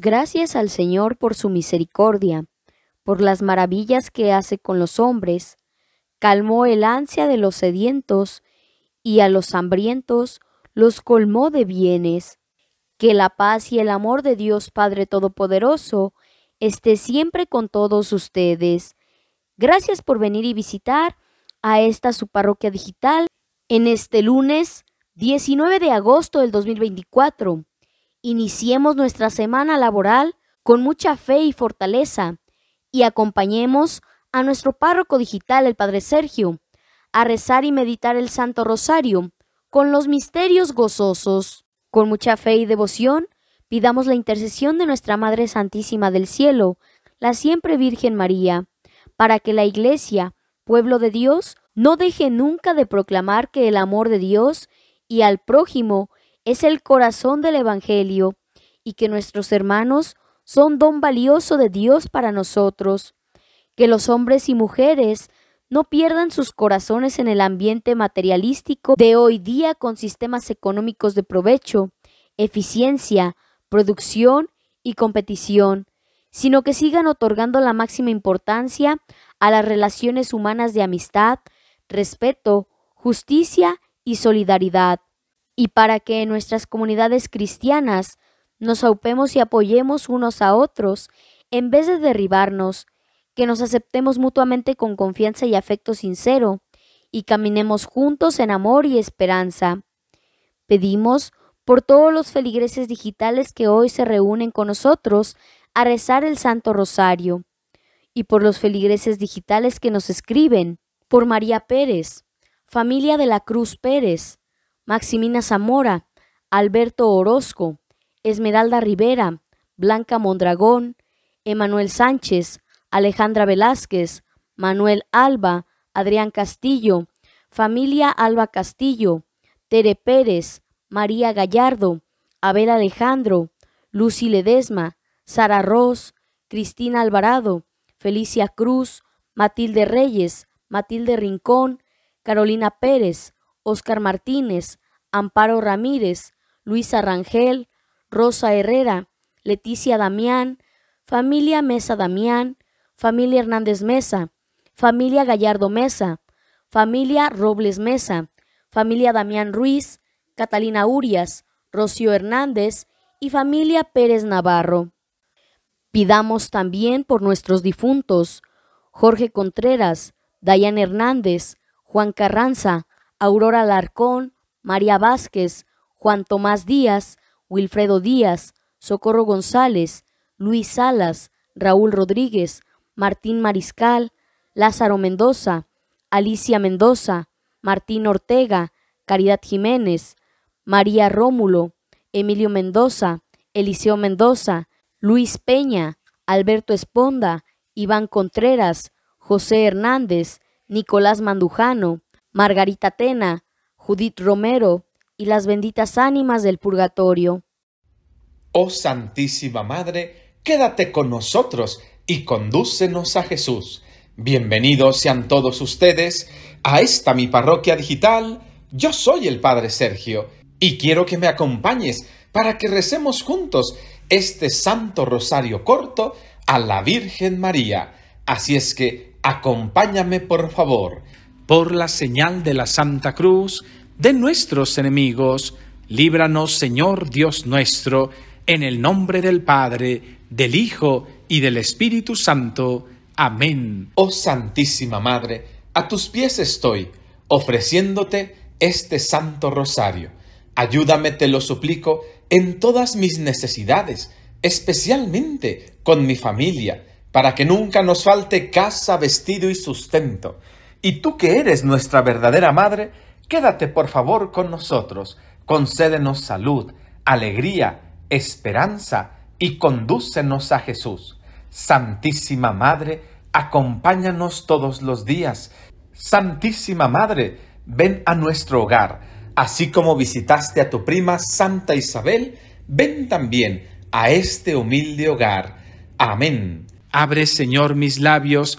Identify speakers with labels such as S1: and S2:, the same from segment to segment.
S1: gracias al Señor por su misericordia, por las maravillas que hace con los hombres. Calmó el ansia de los sedientos y a los hambrientos los colmó de bienes. Que la paz y el amor de Dios Padre Todopoderoso esté siempre con todos ustedes. Gracias por venir y visitar a esta su parroquia digital en este lunes 19 de agosto del 2024. Iniciemos nuestra semana laboral con mucha fe y fortaleza y acompañemos a nuestro párroco digital, el Padre Sergio, a rezar y meditar el Santo Rosario con los misterios gozosos. Con mucha fe y devoción, pidamos la intercesión de nuestra Madre Santísima del Cielo, la siempre Virgen María, para que la Iglesia, pueblo de Dios, no deje nunca de proclamar que el amor de Dios y al prójimo es el corazón del Evangelio y que nuestros hermanos son don valioso de Dios para nosotros. Que los hombres y mujeres no pierdan sus corazones en el ambiente materialístico de hoy día con sistemas económicos de provecho, eficiencia, producción y competición, sino que sigan otorgando la máxima importancia a las relaciones humanas de amistad, respeto, justicia y solidaridad y para que en nuestras comunidades cristianas nos aupemos y apoyemos unos a otros en vez de derribarnos, que nos aceptemos mutuamente con confianza y afecto sincero, y caminemos juntos en amor y esperanza. Pedimos por todos los feligreses digitales que hoy se reúnen con nosotros a rezar el Santo Rosario, y por los feligreses digitales que nos escriben, por María Pérez, familia de la Cruz Pérez, Maximina Zamora, Alberto Orozco, Esmeralda Rivera, Blanca Mondragón, Emanuel Sánchez, Alejandra Velázquez, Manuel Alba, Adrián Castillo, familia Alba Castillo, Tere Pérez, María Gallardo, Abel Alejandro, Lucy Ledesma, Sara Ross, Cristina Alvarado, Felicia Cruz, Matilde Reyes, Matilde Rincón, Carolina Pérez, Oscar Martínez, Amparo Ramírez, Luisa Rangel, Rosa Herrera, Leticia Damián, familia Mesa Damián, familia Hernández Mesa, familia Gallardo Mesa, familia Robles Mesa, familia Damián Ruiz, Catalina Urias, Rocío Hernández y familia Pérez Navarro. Pidamos también por nuestros difuntos, Jorge Contreras, Dayan Hernández, Juan Carranza, Aurora Larcón, María Vázquez, Juan Tomás Díaz, Wilfredo Díaz, Socorro González, Luis Salas, Raúl Rodríguez, Martín Mariscal, Lázaro Mendoza, Alicia Mendoza, Martín Ortega, Caridad Jiménez, María Rómulo, Emilio Mendoza, Eliseo Mendoza, Luis Peña, Alberto Esponda, Iván Contreras, José Hernández, Nicolás Mandujano, Margarita Tena, Judith Romero y las benditas ánimas del purgatorio.
S2: Oh Santísima Madre, quédate con nosotros y condúcenos a Jesús. Bienvenidos sean todos ustedes a esta mi parroquia digital. Yo soy el Padre Sergio y quiero que me acompañes para que recemos juntos este Santo Rosario corto a la Virgen María. Así es que acompáñame por favor por la señal de la Santa Cruz, de nuestros enemigos, líbranos, Señor Dios nuestro, en el nombre del Padre, del Hijo y del Espíritu Santo. Amén. Oh Santísima Madre, a tus pies estoy, ofreciéndote este santo rosario. Ayúdame, te lo suplico, en todas mis necesidades, especialmente con mi familia, para que nunca nos falte casa, vestido y sustento y tú que eres nuestra verdadera madre, quédate por favor con nosotros, concédenos salud, alegría, esperanza y condúcenos a Jesús. Santísima Madre, acompáñanos todos los días. Santísima Madre, ven a nuestro hogar. Así como visitaste a tu prima Santa Isabel, ven también a este humilde hogar. Amén. Abre, Señor, mis labios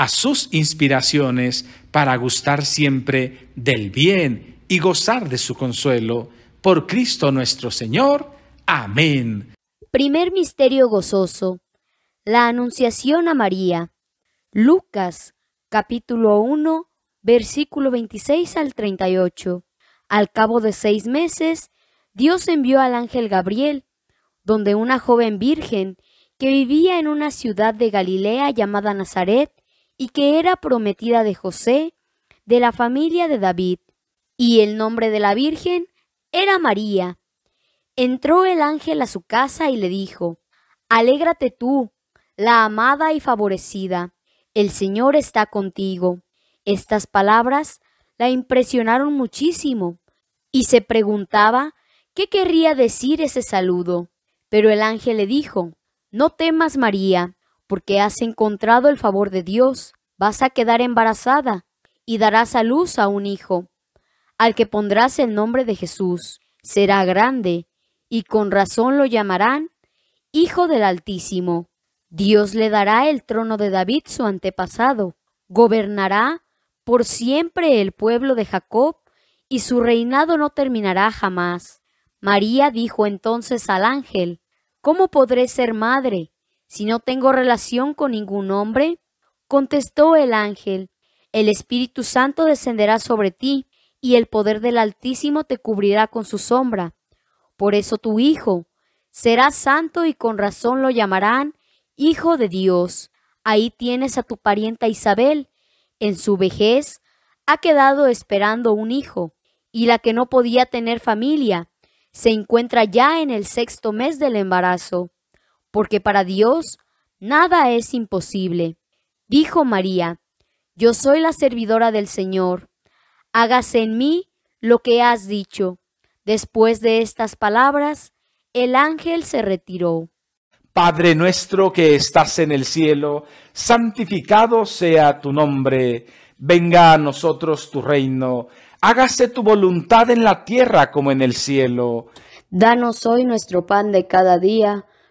S2: a sus inspiraciones para gustar siempre del bien y gozar de su consuelo. Por Cristo nuestro Señor. Amén.
S1: Primer misterio gozoso. La Anunciación a María. Lucas capítulo 1 versículo 26 al 38. Al cabo de seis meses, Dios envió al ángel Gabriel, donde una joven virgen que vivía en una ciudad de Galilea llamada Nazaret, y que era prometida de José, de la familia de David, y el nombre de la Virgen era María. Entró el ángel a su casa y le dijo, Alégrate tú, la amada y favorecida, el Señor está contigo. Estas palabras la impresionaron muchísimo y se preguntaba qué querría decir ese saludo. Pero el ángel le dijo, No temas, María, porque has encontrado el favor de Dios, vas a quedar embarazada y darás a luz a un hijo, al que pondrás el nombre de Jesús. Será grande, y con razón lo llamarán Hijo del Altísimo. Dios le dará el trono de David su antepasado, gobernará por siempre el pueblo de Jacob, y su reinado no terminará jamás. María dijo entonces al ángel, ¿Cómo podré ser madre si no tengo relación con ningún hombre? Contestó el ángel, el Espíritu Santo descenderá sobre ti, y el poder del Altísimo te cubrirá con su sombra. Por eso tu Hijo será santo y con razón lo llamarán Hijo de Dios. Ahí tienes a tu parienta Isabel. En su vejez ha quedado esperando un hijo, y la que no podía tener familia se encuentra ya en el sexto mes del embarazo porque para Dios nada es imposible. Dijo María, Yo soy la servidora del Señor, hágase en mí lo que has dicho. Después de estas palabras, el ángel se retiró.
S2: Padre nuestro que estás en el cielo, santificado sea tu nombre, venga a nosotros tu reino, hágase tu voluntad en la tierra como en el cielo.
S1: Danos hoy nuestro pan de cada día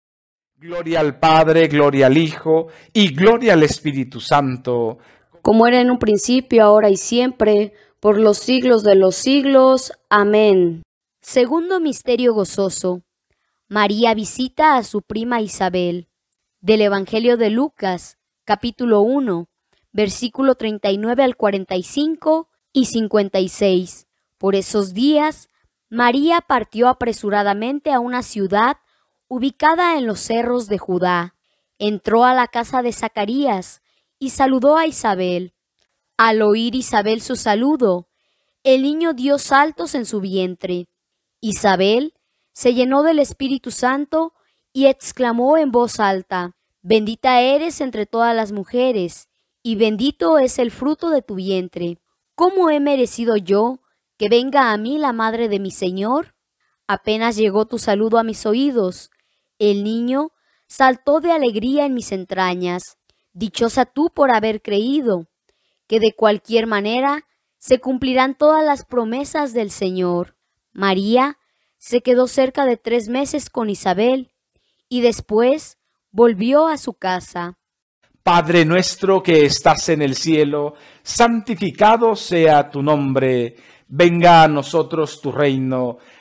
S2: Gloria al Padre, gloria al Hijo y gloria al Espíritu Santo.
S1: Como era en un principio, ahora y siempre, por los siglos de los siglos. Amén. Segundo misterio gozoso. María visita a su prima Isabel. Del Evangelio de Lucas, capítulo 1, versículo 39 al 45 y 56. Por esos días, María partió apresuradamente a una ciudad ubicada en los cerros de Judá, entró a la casa de Zacarías y saludó a Isabel. Al oír Isabel su saludo, el niño dio saltos en su vientre. Isabel se llenó del Espíritu Santo y exclamó en voz alta, Bendita eres entre todas las mujeres, y bendito es el fruto de tu vientre. ¿Cómo he merecido yo que venga a mí la madre de mi Señor? Apenas llegó tu saludo a mis oídos, el niño saltó de alegría en mis entrañas. Dichosa tú por haber creído, que de cualquier manera se cumplirán todas las promesas del Señor. María se quedó cerca de tres meses con Isabel y después volvió a su casa.
S2: Padre nuestro que estás en el cielo, santificado sea tu nombre, venga a nosotros tu reino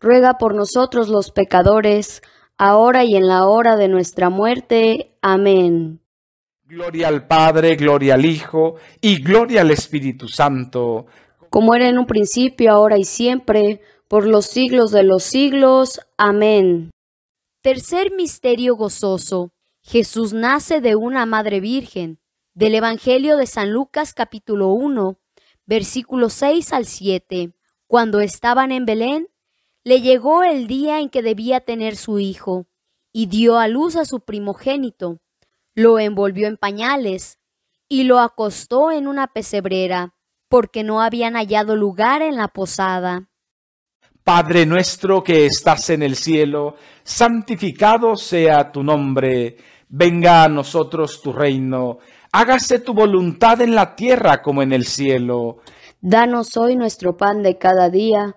S1: ruega por nosotros los pecadores, ahora y en la hora de nuestra muerte. Amén.
S2: Gloria al Padre, gloria al Hijo y gloria al Espíritu Santo.
S1: Como era en un principio, ahora y siempre, por los siglos de los siglos. Amén. Tercer misterio gozoso. Jesús nace de una madre virgen. Del Evangelio de San Lucas capítulo 1, versículos 6 al 7. Cuando estaban en Belén, le llegó el día en que debía tener su hijo, y dio a luz a su primogénito, lo envolvió en pañales, y lo acostó en una pesebrera, porque no habían hallado lugar en la posada.
S2: Padre nuestro que estás en el cielo, santificado sea tu nombre, venga a nosotros tu reino, hágase tu voluntad en la tierra como en el cielo.
S1: Danos hoy nuestro pan de cada día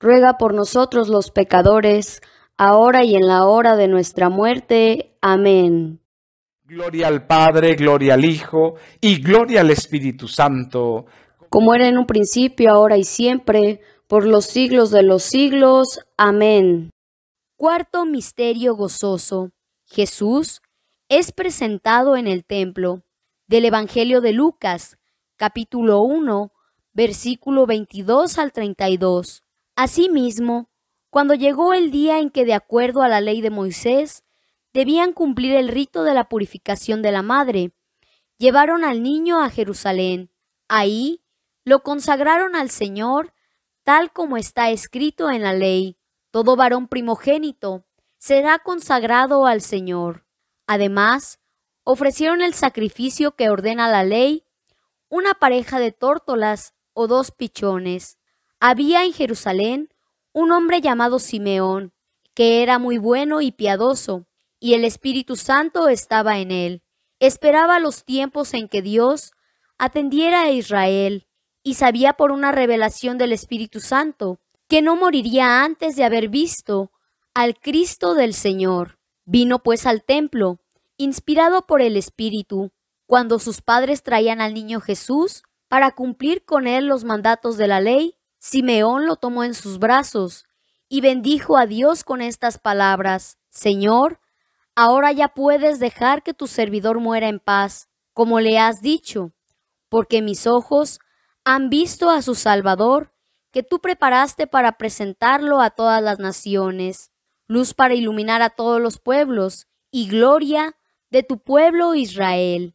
S1: ruega por nosotros los pecadores, ahora y en la hora de nuestra muerte. Amén.
S2: Gloria al Padre, gloria al Hijo y gloria al Espíritu Santo.
S1: Como era en un principio, ahora y siempre, por los siglos de los siglos. Amén. Cuarto misterio gozoso. Jesús es presentado en el templo. Del Evangelio de Lucas, capítulo 1, versículo 22 al 32. Asimismo, cuando llegó el día en que, de acuerdo a la ley de Moisés, debían cumplir el rito de la purificación de la madre, llevaron al niño a Jerusalén. Ahí lo consagraron al Señor, tal como está escrito en la ley. Todo varón primogénito será consagrado al Señor. Además, ofrecieron el sacrificio que ordena la ley, una pareja de tórtolas o dos pichones. Había en Jerusalén un hombre llamado Simeón, que era muy bueno y piadoso, y el Espíritu Santo estaba en él. Esperaba los tiempos en que Dios atendiera a Israel, y sabía por una revelación del Espíritu Santo que no moriría antes de haber visto al Cristo del Señor. Vino pues al templo, inspirado por el Espíritu, cuando sus padres traían al niño Jesús para cumplir con él los mandatos de la ley Simeón lo tomó en sus brazos y bendijo a Dios con estas palabras, Señor, ahora ya puedes dejar que tu servidor muera en paz, como le has dicho, porque mis ojos han visto a su Salvador, que tú preparaste para presentarlo a todas las naciones, luz para iluminar a todos los pueblos y gloria de tu pueblo Israel.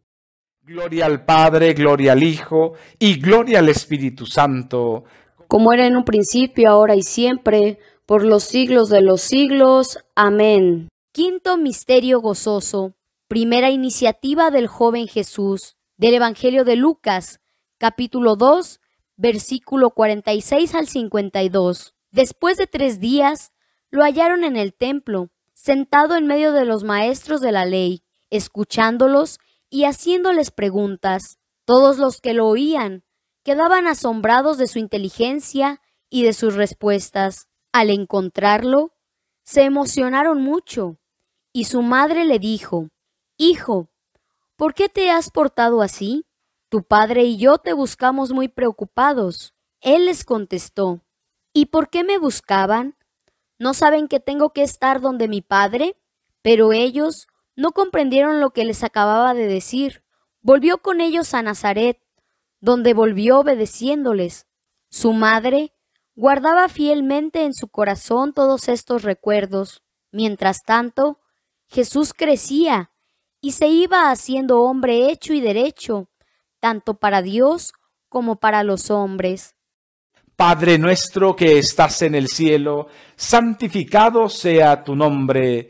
S2: Gloria al Padre, gloria al Hijo y gloria al Espíritu Santo.
S1: Como era en un principio, ahora y siempre, por los siglos de los siglos. Amén. Quinto Misterio Gozoso. Primera iniciativa del joven Jesús. Del Evangelio de Lucas, capítulo 2, versículo 46 al 52. Después de tres días, lo hallaron en el templo, sentado en medio de los maestros de la ley, escuchándolos y haciéndoles preguntas, todos los que lo oían quedaban asombrados de su inteligencia y de sus respuestas. Al encontrarlo, se emocionaron mucho, y su madre le dijo, Hijo, ¿por qué te has portado así? Tu padre y yo te buscamos muy preocupados. Él les contestó, ¿Y por qué me buscaban? ¿No saben que tengo que estar donde mi padre? Pero ellos no comprendieron lo que les acababa de decir. Volvió con ellos a Nazaret, donde volvió obedeciéndoles. Su madre guardaba fielmente en su corazón todos estos recuerdos. Mientras tanto, Jesús crecía y se iba haciendo hombre hecho y derecho, tanto para Dios como para los hombres.
S2: Padre nuestro que estás en el cielo, santificado sea tu nombre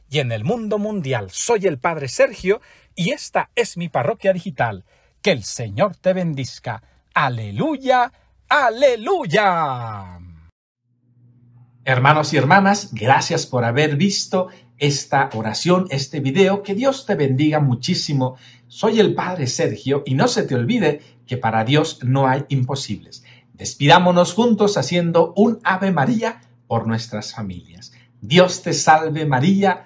S2: y en el mundo mundial. Soy el Padre Sergio y esta es mi parroquia digital. Que el Señor te bendizca. Aleluya, aleluya. Hermanos y hermanas, gracias por haber visto esta oración, este video. Que Dios te bendiga muchísimo. Soy el Padre Sergio y no se te olvide que para Dios no hay imposibles. Despidámonos juntos haciendo un Ave María por nuestras familias. Dios te salve María